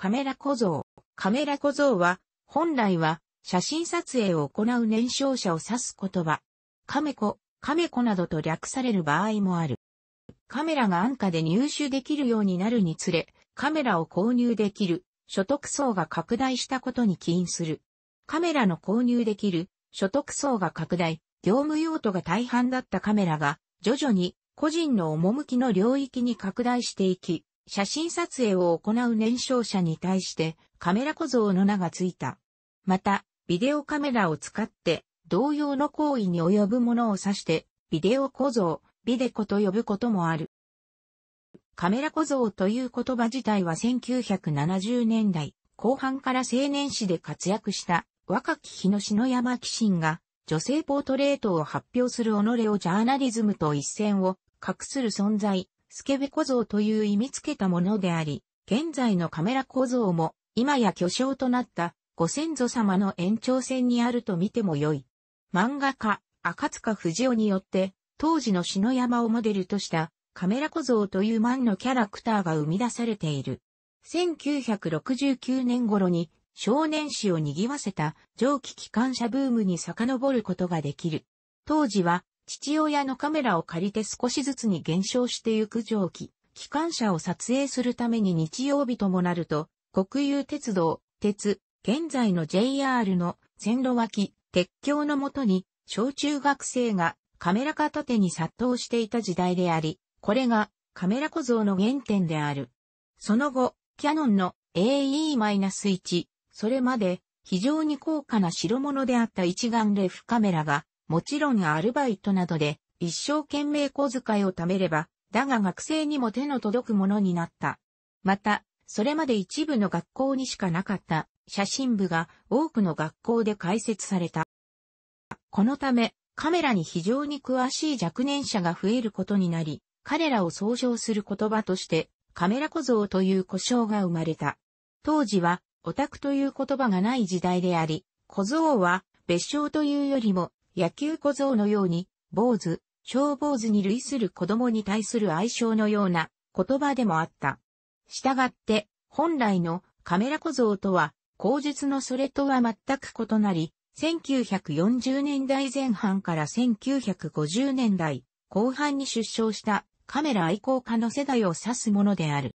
カメラ小僧。カメラ小僧は、本来は、写真撮影を行う年少者を指す言葉。カメコ、カメコなどと略される場合もある。カメラが安価で入手できるようになるにつれ、カメラを購入できる所得層が拡大したことに起因する。カメラの購入できる所得層が拡大、業務用途が大半だったカメラが、徐々に個人の趣の領域に拡大していき、写真撮影を行う年少者に対してカメラ小僧の名がついた。また、ビデオカメラを使って同様の行為に及ぶものを指してビデオ小僧、ビデコと呼ぶこともある。カメラ小僧という言葉自体は1970年代後半から青年誌で活躍した若き日の篠山紀信が女性ポートレートを発表する己をジャーナリズムと一線を画する存在スケベ小僧という意味付けたものであり、現在のカメラ小僧も、今や巨匠となったご先祖様の延長線にあると見てもよい。漫画家、赤塚不二夫によって、当時の篠山をモデルとしたカメラ小僧というマンのキャラクターが生み出されている。1969年頃に少年誌を賑わせた蒸気機関車ブームに遡ることができる。当時は父親のカメラを借りて少しずつに減少してゆく蒸気、機関車を撮影するために日曜日ともなると、国有鉄道、鉄、現在の JR の線路脇、鉄橋のもとに、小中学生がカメラ片手に殺到していた時代であり、これがカメラ小僧の原点である。その後、キャノンの AE-1、それまで非常に高価な代物であった一眼レフカメラがもちろんアルバイトなどで一生懸命小遣いを貯めれば、だが学生にも手の届くものになった。また、それまで一部の学校にしかなかった写真部が多くの学校で開設された。このため、カメラに非常に詳しい若年者が増えることになり、彼らを総称する言葉として、カメラ小僧という呼称が生まれた。当時は、オタクという言葉がない時代であり、小僧は別称というよりも野球小僧のように、坊主、小坊主に類する子供に対する愛称のような言葉でもあった。従って、本来のカメラ小僧とは、口述のそれとは全く異なり、1940年代前半から1950年代後半に出生したカメラ愛好家の世代を指すものである。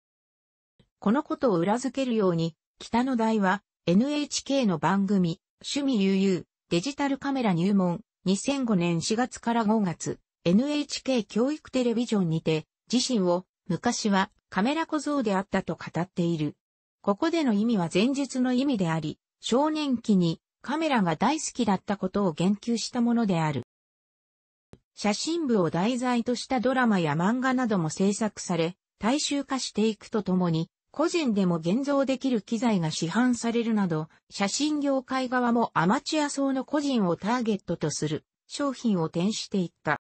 このことを裏付けるように、北の台は NHK の番組、趣味悠々、デジタルカメラ入門、2005年4月から5月、NHK 教育テレビジョンにて、自身を昔はカメラ小僧であったと語っている。ここでの意味は前述の意味であり、少年期にカメラが大好きだったことを言及したものである。写真部を題材としたドラマや漫画なども制作され、大衆化していくとともに、個人でも現像できる機材が市販されるなど、写真業界側もアマチュア層の個人をターゲットとする商品を転していった。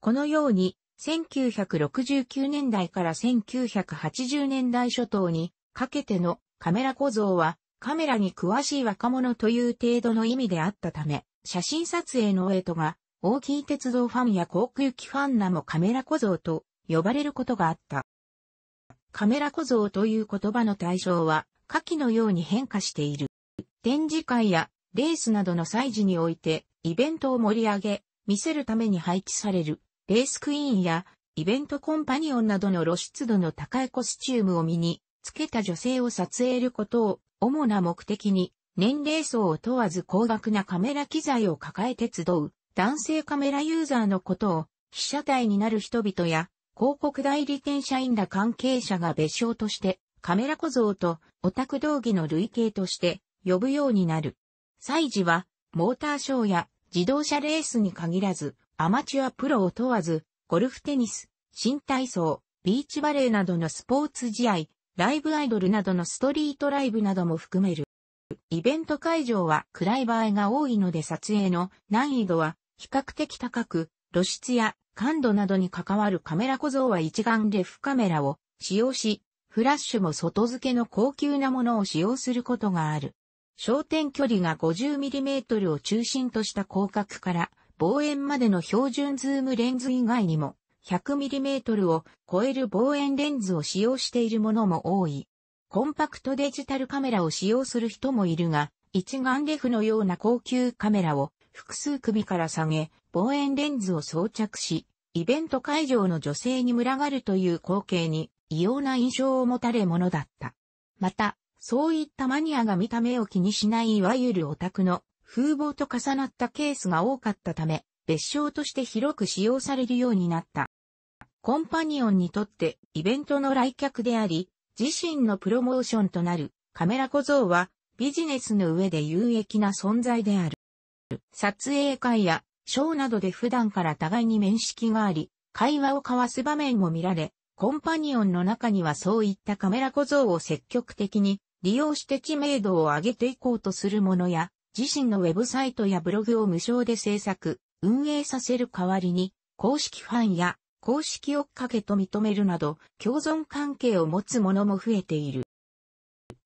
このように、1969年代から1980年代初頭にかけてのカメラ小僧はカメラに詳しい若者という程度の意味であったため、写真撮影のエトが大きい鉄道ファンや航空機ファンらもカメラ小僧と呼ばれることがあった。カメラ小僧という言葉の対象は、下記のように変化している。展示会やレースなどの祭事において、イベントを盛り上げ、見せるために配置される、レースクイーンや、イベントコンパニオンなどの露出度の高いコスチュームを身に、つけた女性を撮影ることを、主な目的に、年齢層を問わず高額なカメラ機材を抱えて集う、男性カメラユーザーのことを、被写体になる人々や、広告代理店社員ら関係者が別称として、カメラ小僧とオタク道義の類型として呼ぶようになる。祭事は、モーターショーや自動車レースに限らず、アマチュアプロを問わず、ゴルフテニス、新体操、ビーチバレーなどのスポーツ試合、ライブアイドルなどのストリートライブなども含める。イベント会場は暗い場合が多いので撮影の難易度は比較的高く、露出や感度などに関わるカメラ小僧は一眼レフカメラを使用し、フラッシュも外付けの高級なものを使用することがある。焦点距離が 50mm を中心とした広角から望遠までの標準ズームレンズ以外にも 100mm を超える望遠レンズを使用しているものも多い。コンパクトデジタルカメラを使用する人もいるが、一眼レフのような高級カメラを複数首から下げ、望遠レンズを装着し、イベント会場の女性に群がるという光景に異様な印象を持たれものだった。また、そういったマニアが見た目を気にしないいわゆるオタクの風貌と重なったケースが多かったため、別称として広く使用されるようになった。コンパニオンにとってイベントの来客であり、自身のプロモーションとなるカメラ小僧はビジネスの上で有益な存在である。撮影会やショーなどで普段から互いに面識があり、会話を交わす場面も見られ、コンパニオンの中にはそういったカメラ小僧を積極的に利用して知名度を上げていこうとするものや、自身のウェブサイトやブログを無償で制作、運営させる代わりに、公式ファンや公式追っかけと認めるなど、共存関係を持つものも増えている。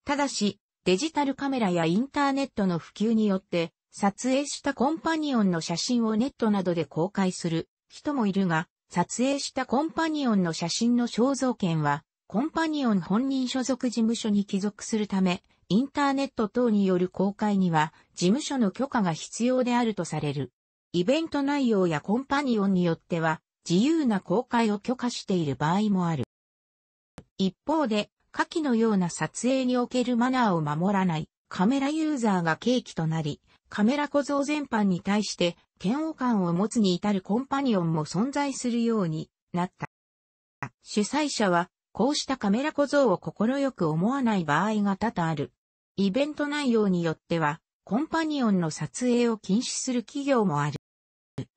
ただし、デジタルカメラやインターネットの普及によって、撮影したコンパニオンの写真をネットなどで公開する人もいるが、撮影したコンパニオンの写真の肖像権は、コンパニオン本人所属事務所に帰属するため、インターネット等による公開には、事務所の許可が必要であるとされる。イベント内容やコンパニオンによっては、自由な公開を許可している場合もある。一方で、下記のような撮影におけるマナーを守らないカメラユーザーが契機となり、カメラ小僧全般に対して嫌悪感を持つに至るコンパニオンも存在するようになった。主催者は、こうしたカメラ小僧を快く思わない場合が多々ある。イベント内容によっては、コンパニオンの撮影を禁止する企業もある。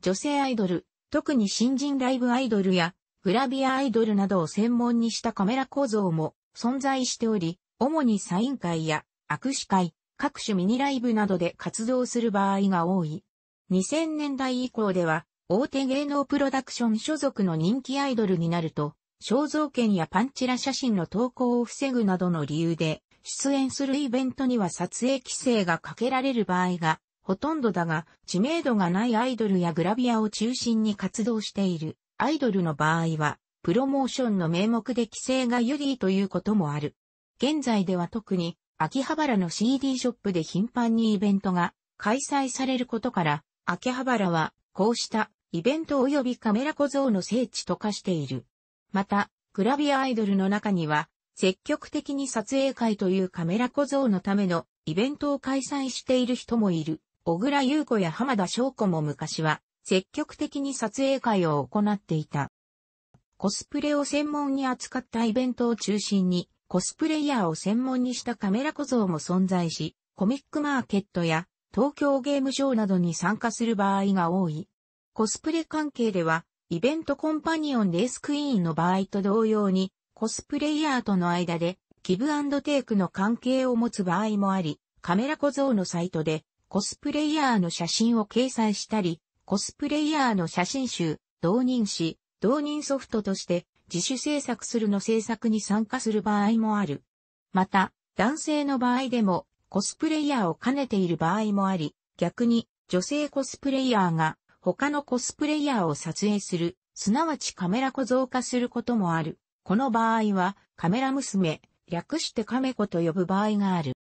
女性アイドル、特に新人ライブアイドルやグラビアアイドルなどを専門にしたカメラ小僧も存在しており、主にサイン会や握手会、各種ミニライブなどで活動する場合が多い。2000年代以降では、大手芸能プロダクション所属の人気アイドルになると、肖像権やパンチラ写真の投稿を防ぐなどの理由で、出演するイベントには撮影規制がかけられる場合がほとんどだが、知名度がないアイドルやグラビアを中心に活動しているアイドルの場合は、プロモーションの名目で規制が有利ということもある。現在では特に秋葉原の CD ショップで頻繁にイベントが開催されることから、秋葉原はこうしたイベント及びカメラ小僧の聖地と化している。また、グラビアアイドルの中には、積極的に撮影会というカメラ小僧のためのイベントを開催している人もいる。小倉優子や浜田翔子も昔は積極的に撮影会を行っていた。コスプレを専門に扱ったイベントを中心に、コスプレイヤーを専門にしたカメラ小僧も存在し、コミックマーケットや東京ゲームショーなどに参加する場合が多い。コスプレ関係では、イベントコンパニオンレースクイーンの場合と同様に、コスプレイヤーとの間で、ギブテイクの関係を持つ場合もあり、カメラ小僧のサイトで、コスプレイヤーの写真を掲載したり、コスプレイヤーの写真集、導入し、導入ソフトとして、自主制作するの制作に参加する場合もある。また、男性の場合でもコスプレイヤーを兼ねている場合もあり、逆に女性コスプレイヤーが他のコスプレイヤーを撮影する、すなわちカメラ小僧化することもある。この場合はカメラ娘、略してカメ子と呼ぶ場合がある。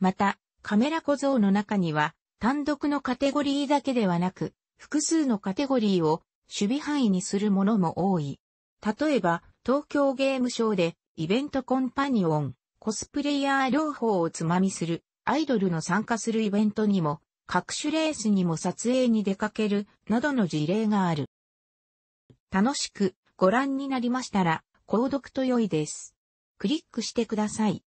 また、カメラ小僧の中には、単独のカテゴリーだけではなく、複数のカテゴリーを守備範囲にするものも多い。例えば、東京ゲームショーで、イベントコンパニオン、コスプレイヤー両方をつまみする、アイドルの参加するイベントにも、各種レースにも撮影に出かける、などの事例がある。楽しくご覧になりましたら、購読と良いです。クリックしてください。